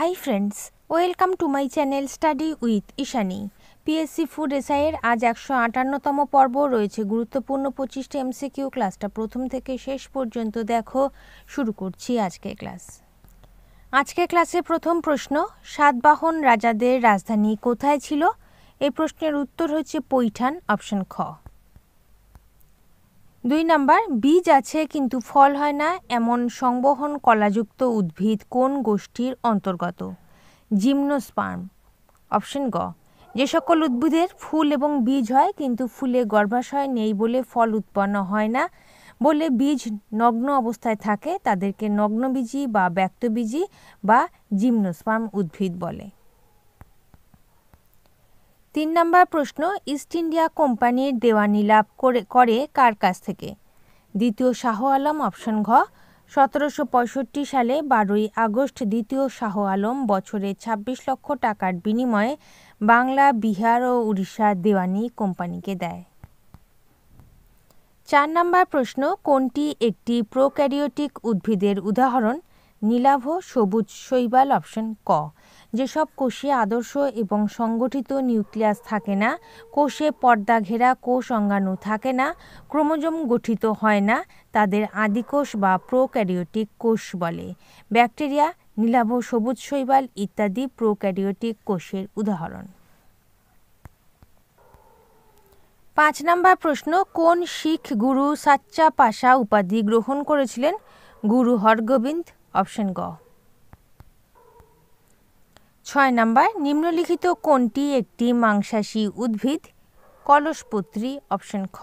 high friends welcome to my channel study with Ishani PSC food এসআইয়ের আজ একশো আটান্নতম পর্ব রয়েছে গুরুত্বপূর্ণ পঁচিশটা এমসিকিউ ক্লাসটা প্রথম থেকে শেষ পর্যন্ত দেখো শুরু করছি আজকের ক্লাস আজকে ক্লাসে প্রথম প্রশ্ন সাতবাহন রাজাদের রাজধানী কোথায় ছিল এই প্রশ্নের উত্তর হচ্ছে পৈঠান অপশন খ দুই নাম্বার বীজ আছে কিন্তু ফল হয় না এমন সংবহন কলাযুক্ত উদ্ভিদ কোন গোষ্ঠীর অন্তর্গত জিমনোস্পার্ম অপশন গ যে সকল উদ্ভিদের ফুল এবং বীজ হয় কিন্তু ফুলে গর্ভাশয় নেই বলে ফল উৎপন্ন হয় না বলে বীজ নগ্ন অবস্থায় থাকে তাদেরকে নগ্নবীজী বা ব্যক্তবীজী বা জিমনোস্পার্ম উদ্ভিদ বলে তিন নম্বর প্রশ্ন ইস্ট ইন্ডিয়া কোম্পানির দেওয়ানি লাভ করে করে কার কাছ থেকে দ্বিতীয় শাহ আলম অপশন ঘ সতেরোশো পঁয়ষট্টি সালে বারোই আগস্ট দ্বিতীয় শাহ আলম বছরে ২৬ লক্ষ টাকার বিনিময়ে বাংলা বিহার ও উড়িষ্যার দেওয়ানি কোম্পানিকে দেয় চার নম্বর প্রশ্ন কোনটি একটি প্রোক্যারিওটিক উদ্ভিদের উদাহরণ নীলাভ সবুজ শৈবাল অপশন ক যেসব কোষে আদর্শ এবং সংগঠিত নিউক্লিয়াস থাকে না কোষে পর্দা ঘেরা কোষ অঙ্গাণু থাকে না ক্রোমোজোম গঠিত হয় না তাদের আদিকোষ বা প্রোক্যারিওটিক কোষ বলে ব্যাকটেরিয়া নীলাভ সবুজ শৈবাল ইত্যাদি প্রোক্যারিওটিক কোষের উদাহরণ পাঁচ নম্বর প্রশ্ন কোন শিখ গুরু সাচ্চা পাশা উপাধি গ্রহণ করেছিলেন গুরু হরগোবিন্দ অপশন গ ছয় নাম্বার নিম্নলিখিত কোনটি একটি মাংসাশী উদ্ভিদ কলসপত্রী অপশন খ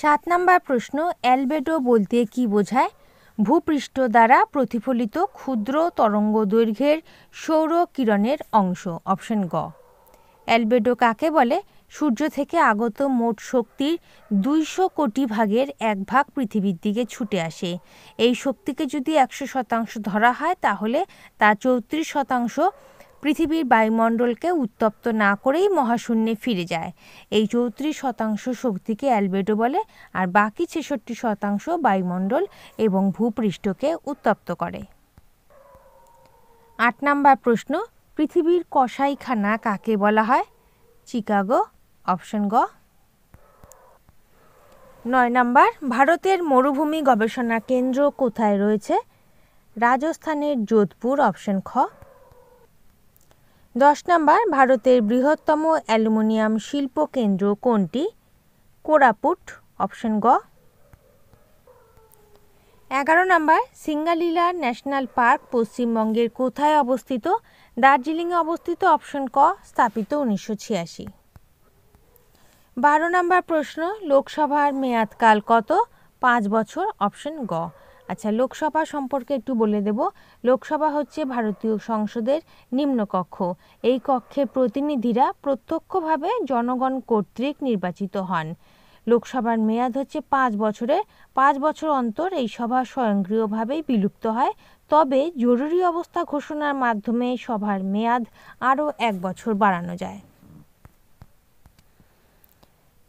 সাত নাম্বার প্রশ্ন অ্যালবেডো বলতে কি বোঝায় ভূপৃষ্ঠ দ্বারা প্রতিফলিত ক্ষুদ্র তরঙ্গ দৈর্ঘ্যের সৌর কিরণের অংশ অপশন গ অ্যালবেডো কাকে বলে সূর্য থেকে আগত মোট শক্তির দুইশো কোটি ভাগের এক ভাগ পৃথিবীর দিকে ছুটে আসে এই শক্তিকে যদি একশো শতাংশ ধরা হয় তাহলে তা চৌত্রিশ শতাংশ পৃথিবীর বায়ুমণ্ডলকে উত্তপ্ত না করেই মহাশূন্যে ফিরে যায় এই চৌত্রিশ শতাংশ শক্তিকে অ্যালবেডো বলে আর বাকি ছেষট্টি শতাংশ বায়ুমণ্ডল এবং ভূপৃষ্ঠকে উত্তপ্ত করে আট নাম্বার প্রশ্ন পৃথিবীর কসাইখানা কাকে বলা হয় চিকাগো অপশন গ নয় নাম্বার ভারতের মরুভূমি গবেষণা কেন্দ্র কোথায় রয়েছে রাজস্থানের যোধপুর অপশন খ দশ নাম্বার ভারতের বৃহত্তম অ্যালুমিনিয়াম শিল্প কেন্দ্র কোনটি কোরাপুট অপশন গ এগারো নাম্বার সিঙ্গালীলা ন্যাশনাল পার্ক পশ্চিমবঙ্গের কোথায় অবস্থিত দার্জিলিংয়ে অবস্থিত অপশন ক স্থাপিত উনিশশো ছিয়াশি বারো নম্বর প্রশ্ন লোকসভার মেয়াদকাল কত পাঁচ বছর অপশন গ আচ্ছা লোকসভা সম্পর্কে একটু বলে দেব লোকসভা হচ্ছে ভারতীয় সংসদের নিম্নকক্ষ এই কক্ষে প্রতিনিধিরা প্রত্যক্ষভাবে জনগণ কর্তৃক নির্বাচিত হন লোকসভার মেয়াদ হচ্ছে পাঁচ বছরের পাঁচ বছর অন্তর এই সভা স্বয়ংক্রিয়ভাবেই বিলুপ্ত হয় তবে জরুরি অবস্থা ঘোষণার মাধ্যমে সভার মেয়াদ আরও এক বছর বাড়ানো যায়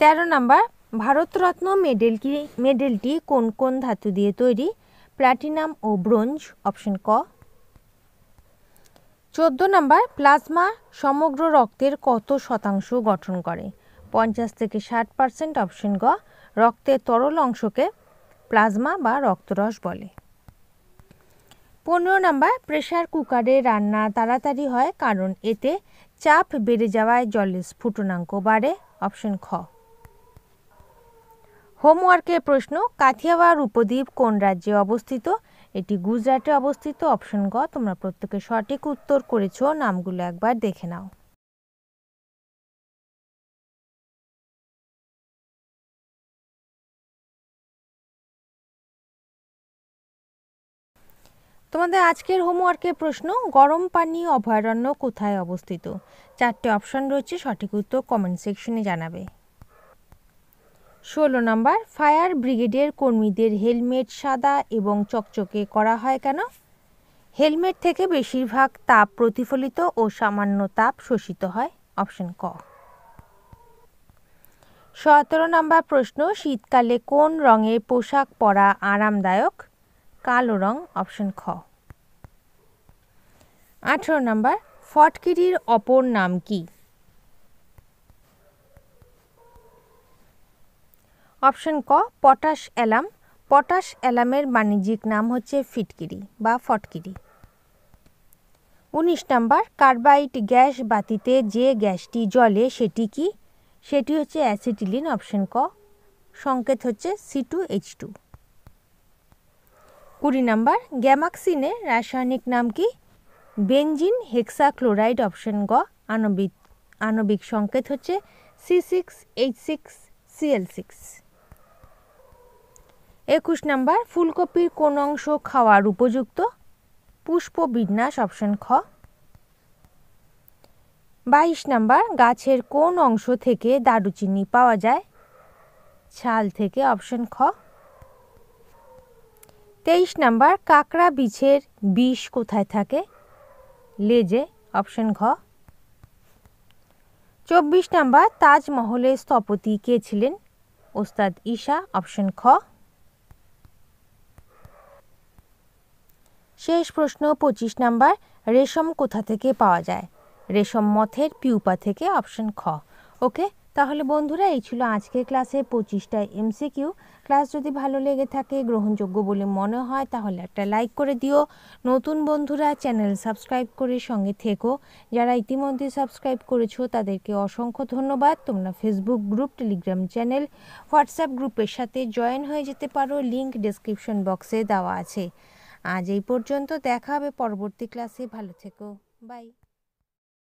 তেরো নম্বর ভারতরত্ন মেডেলটি মেডেলটি কোন কোন ধাতু দিয়ে তৈরি প্ল্যাটিনাম ও ব্রোঞ্জ অপশন ক চোদ্দ নম্বর প্লাজমা সমগ্র রক্তের কত শতাংশ গঠন করে পঞ্চাশ থেকে ষাট পার্সেন্ট অপশন গ রক্তের তরল অংশকে প্লাজমা বা রক্তরস বলে পনেরো নাম্বার প্রেশার কুকারে রান্না তাড়াতাড়ি হয় কারণ এতে চাপ বেড়ে যাওয়ায় জলের স্ফুটনাঙ্ক বাড়ে অপশন খ হোমওয়ার্কের প্রশ্ন কাথিয়াওয়াড় উপদ্বীপ কোন রাজ্যে অবস্থিত এটি গুজরাটে অবস্থিত অপশন গ তোমরা প্রত্যেকে সঠিক উত্তর করেছ নামগুলো একবার দেখে নাও তোমাদের আজকের হোমওয়ার্কের প্রশ্ন গরম পানি অভয়ারণ্য কোথায় অবস্থিত চারটে অপশন রয়েছে সঠিক উত্তর কমেন্ট সেকশনে জানাবে ষোলো নম্বর ফায়ার ব্রিগেডের কর্মীদের হেলমেট সাদা এবং চকচকে করা হয় কেন হেলমেট থেকে বেশিরভাগ তাপ প্রতিফলিত ও সামান্য তাপ শোষিত হয় অপশন ক সতেরো নম্বর প্রশ্ন শীতকালে কোন রঙের পোশাক পরা আরামদায়ক কালো রং অপশন খ আঠেরো নম্বর ফটকিরির অপর নাম কী অপশন ক পটাশ অ্যালাম পটাশ অ্যালামের বাণিজ্যিক নাম হচ্ছে ফিটকিরি বা ফটকিরি উনিশ নাম্বার কার্বাইট গ্যাস বাতিতে যে গ্যাসটি জ্বলে সেটি কি সেটি হচ্ছে অ্যাসিটিলিন অপশন ক সংকেত হচ্ছে সি টু এইচ টু কুড়ি নাম্বার গ্যামাক্সিনের রাসায়নিক নাম কি বেঞ্জিন হেক্সা ক্লোরাইড অপশন গ আণবিক আণবিক সংকেত হচ্ছে C six H six CL six একুশ নাম্বার ফুলকপির কোন অংশ খাওয়ার উপযুক্ত পুষ্প বিন্যাস অপশন খ বাইশ নাম্বার গাছের কোন অংশ থেকে দারুচিনি পাওয়া যায় ছাল থেকে অপশন খ তেইশ নাম্বার কাঁকড়া বিছের বিষ কোথায় থাকে লেজে অপশন ঘ চব্বিশ নাম্বার তাজমহলের স্থপতি কে ছিলেন ওস্তাদ ঈশা অপশন খ শেষ প্রশ্ন পঁচিশ নাম্বার রেশম কোথা থেকে পাওয়া যায় রেশম মথের পিউপা থেকে অপশন খ ওকে তাহলে বন্ধুরা এই ছিল আজকের ক্লাসে পঁচিশটা এমসিকিউ ক্লাস যদি ভালো লেগে থাকে গ্রহণযোগ্য বলে মনে হয় তাহলে একটা লাইক করে দিও নতুন বন্ধুরা চ্যানেল সাবস্ক্রাইব করে সঙ্গে থেকো যারা ইতিমধ্যে সাবস্ক্রাইব করেছো তাদেরকে অসংখ্য ধন্যবাদ তোমরা Facebook group Telegram channel WhatsApp গ্রুপের সাথে জয়েন হয়ে যেতে পারো লিংক ডেসক্রিপশন বক্সে দেওয়া আছে আজ এই পর্যন্ত দেখা হবে পরবর্তী ক্লাসে ভালো থেকো বাই